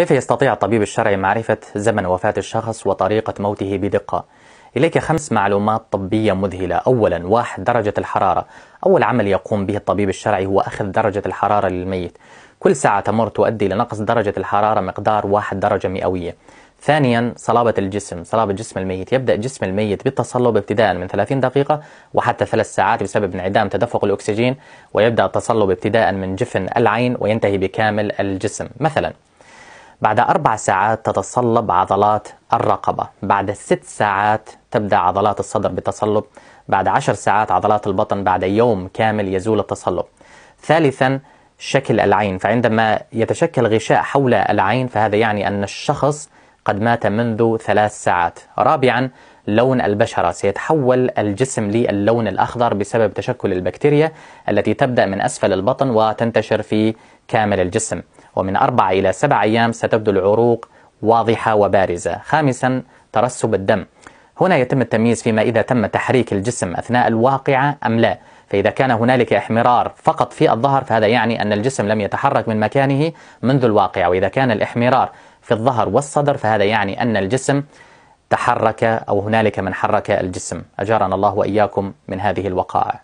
كيف يستطيع الطبيب الشرعي معرفة زمن وفاة الشخص وطريقة موته بدقة؟ إليك خمس معلومات طبية مذهلة أولا واحد درجة الحرارة أول عمل يقوم به الطبيب الشرعي هو أخذ درجة الحرارة للميت كل ساعة تمر تؤدي لنقص درجة الحرارة مقدار واحد درجة مئوية ثانيا صلابة الجسم صلابة جسم الميت يبدأ جسم الميت بالتصلب ابتداء من 30 دقيقة وحتى ثلاث ساعات بسبب انعدام تدفق الأكسجين ويبدأ التصلب ابتداء من جفن العين وينتهي بكامل الجسم مثلا بعد أربع ساعات تتصلب عضلات الرقبة بعد ست ساعات تبدأ عضلات الصدر بتصلب بعد عشر ساعات عضلات البطن بعد يوم كامل يزول التصلب ثالثا شكل العين فعندما يتشكل غشاء حول العين فهذا يعني أن الشخص قد مات منذ ثلاث ساعات رابعا لون البشرة سيتحول الجسم للون الأخضر بسبب تشكل البكتيريا التي تبدأ من أسفل البطن وتنتشر في كامل الجسم ومن أربعة إلى سبعة أيام ستبدو العروق واضحة وبارزة خامسا ترسب الدم هنا يتم التمييز فيما إذا تم تحريك الجسم أثناء الواقعة أم لا فإذا كان هنالك احمرار فقط في الظهر فهذا يعني أن الجسم لم يتحرك من مكانه منذ الواقعة وإذا كان الاحمرار في الظهر والصدر فهذا يعني أن الجسم تحرك أو هنالك من حرك الجسم أجارنا الله وإياكم من هذه الوقائع